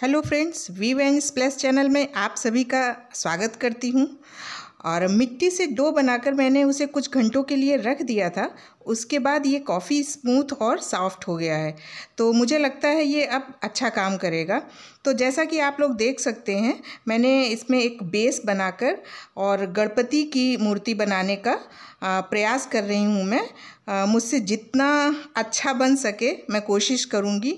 hello friends वी वेंस plus channel में आप सभी का स्वागत करती हूँ और मिट्टी से डो बनाकर मैंने उसे कुछ घंटों के लिए रख दिया था उसके बाद ये काफ़ी स्मूथ और सॉफ्ट हो गया है तो मुझे लगता है ये अब अच्छा काम करेगा तो जैसा कि आप लोग देख सकते हैं मैंने इसमें एक बेस बनाकर और गणपति की मूर्ति बनाने का प्रयास कर रही हूँ मैं मुझसे जितना अच्छा बन सके मैं कोशिश करूँगी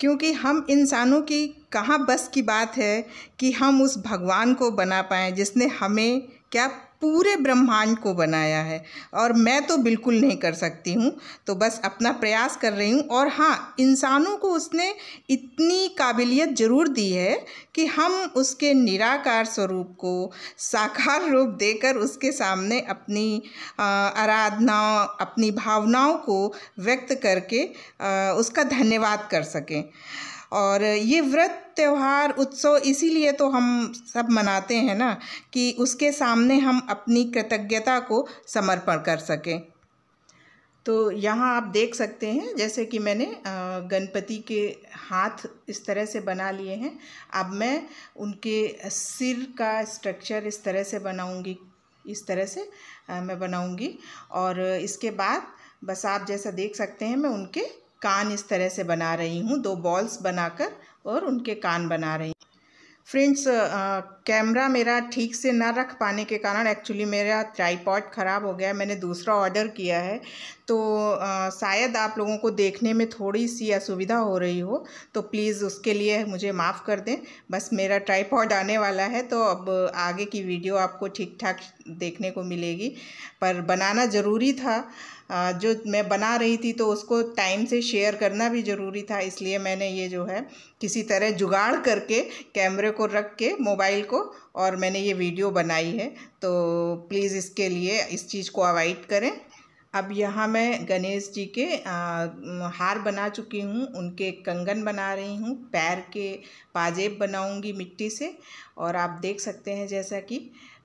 क्योंकि हम इंसानों की कहाँ बस की बात है कि हम उस भगवान को बना पाएँ जिसने हमें क्या पूरे ब्रह्मांड को बनाया है और मैं तो बिल्कुल नहीं कर सकती हूँ तो बस अपना प्रयास कर रही हूँ और हाँ इंसानों को उसने इतनी काबिलियत ज़रूर दी है कि हम उसके निराकार स्वरूप को साकार रूप देकर उसके सामने अपनी आराधनाओं अपनी भावनाओं को व्यक्त करके उसका धन्यवाद कर सकें और ये व्रत त्यौहार उत्सव इसीलिए तो हम सब मनाते हैं ना कि उसके सामने हम अपनी कृतज्ञता को समर्पण कर सकें तो यहाँ आप देख सकते हैं जैसे कि मैंने गणपति के हाथ इस तरह से बना लिए हैं अब मैं उनके सिर का स्ट्रक्चर इस तरह से बनाऊंगी इस तरह से मैं बनाऊंगी और इसके बाद बस आप जैसा देख सकते हैं मैं उनके कान इस तरह से बना रही हूँ दो बॉल्स बनाकर और उनके कान बना रही हूँ फ्रेंड्स कैमरा मेरा ठीक से ना रख पाने के कारण एक्चुअली मेरा ट्राईपॉड ख़राब हो गया मैंने दूसरा ऑर्डर किया है तो आ, शायद आप लोगों को देखने में थोड़ी सी असुविधा हो रही हो तो प्लीज़ उसके लिए मुझे माफ़ कर दें बस मेरा ट्राईपॉड आने वाला है तो अब आगे की वीडियो आपको ठीक ठाक देखने को मिलेगी पर बनाना ज़रूरी था आ, जो मैं बना रही थी तो उसको टाइम से शेयर करना भी ज़रूरी था इसलिए मैंने ये जो है किसी तरह जुगाड़ करके कैमरे को रख के मोबाइल को और मैंने ये वीडियो बनाई है तो प्लीज़ इसके लिए इस चीज़ को अवॉइड करें अब यहाँ मैं गणेश जी के आ, हार बना चुकी हूँ उनके कंगन बना रही हूँ पैर के पाजेब बनाऊँगी मिट्टी से और आप देख सकते हैं जैसा कि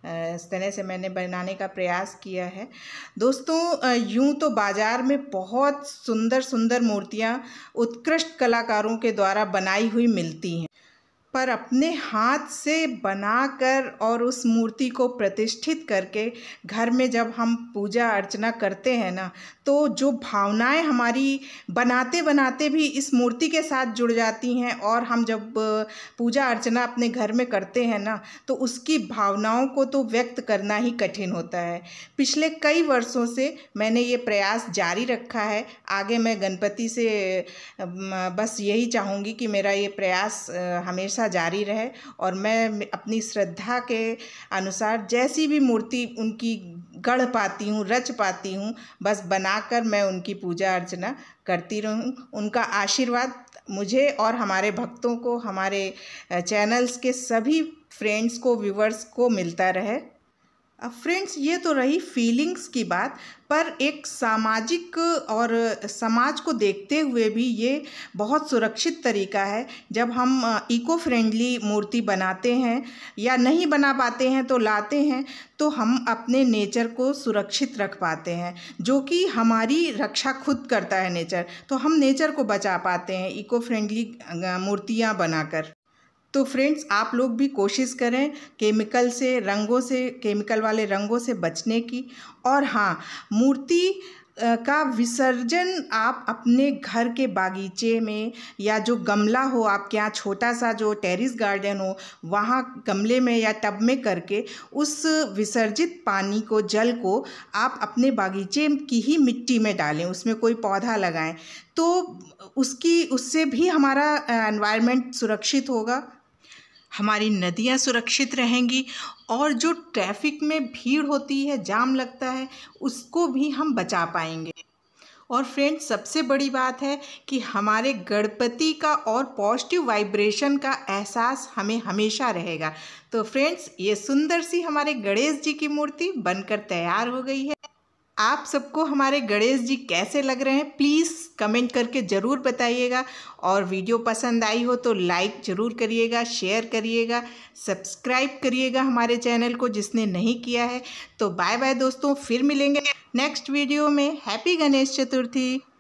इस तरह से मैंने बनाने का प्रयास किया है दोस्तों यूं तो बाज़ार में बहुत सुंदर सुंदर मूर्तियाँ उत्कृष्ट कलाकारों के द्वारा बनाई हुई मिलती हैं पर अपने हाथ से बनाकर और उस मूर्ति को प्रतिष्ठित करके घर में जब हम पूजा अर्चना करते हैं ना तो जो भावनाएं हमारी बनाते बनाते भी इस मूर्ति के साथ जुड़ जाती हैं और हम जब पूजा अर्चना अपने घर में करते हैं ना तो उसकी भावनाओं को तो व्यक्त करना ही कठिन होता है पिछले कई वर्षों से मैंने ये प्रयास जारी रखा है आगे मैं गणपति से बस यही चाहूँगी कि मेरा ये प्रयास हमेशा हमेशा जारी रहे और मैं अपनी श्रद्धा के अनुसार जैसी भी मूर्ति उनकी गढ़ पाती हूँ रच पाती हूँ बस बनाकर मैं उनकी पूजा अर्चना करती रहूँ उनका आशीर्वाद मुझे और हमारे भक्तों को हमारे चैनल्स के सभी फ्रेंड्स को व्यूवर्स को मिलता रहे अब फ्रेंड्स ये तो रही फीलिंग्स की बात पर एक सामाजिक और समाज को देखते हुए भी ये बहुत सुरक्षित तरीका है जब हम इको फ्रेंडली मूर्ति बनाते हैं या नहीं बना पाते हैं तो लाते हैं तो हम अपने नेचर को सुरक्षित रख पाते हैं जो कि हमारी रक्षा खुद करता है नेचर तो हम नेचर को बचा पाते हैं इको फ्रेंडली मूर्तियाँ बनाकर तो फ्रेंड्स आप लोग भी कोशिश करें केमिकल से रंगों से केमिकल वाले रंगों से बचने की और हाँ मूर्ति का विसर्जन आप अपने घर के बागीचे में या जो गमला हो आपके यहाँ छोटा सा जो टेरिस गार्डन हो वहाँ गमले में या टब में करके उस विसर्जित पानी को जल को आप अपने बागीचे की ही मिट्टी में डालें उसमें कोई पौधा लगाएं तो उसकी उससे भी हमारा एनवायरनमेंट सुरक्षित होगा हमारी नदियाँ सुरक्षित रहेंगी और जो ट्रैफिक में भीड़ होती है जाम लगता है उसको भी हम बचा पाएंगे और फ्रेंड्स सबसे बड़ी बात है कि हमारे गणपति का और पॉजिटिव वाइब्रेशन का एहसास हमें हमेशा रहेगा तो फ्रेंड्स ये सुंदर सी हमारे गणेश जी की मूर्ति बनकर तैयार हो गई है आप सबको हमारे गणेश जी कैसे लग रहे हैं प्लीज़ कमेंट करके ज़रूर बताइएगा और वीडियो पसंद आई हो तो लाइक ज़रूर करिएगा शेयर करिएगा सब्सक्राइब करिएगा हमारे चैनल को जिसने नहीं किया है तो बाय बाय दोस्तों फिर मिलेंगे नेक्स्ट वीडियो में हैप्पी गणेश चतुर्थी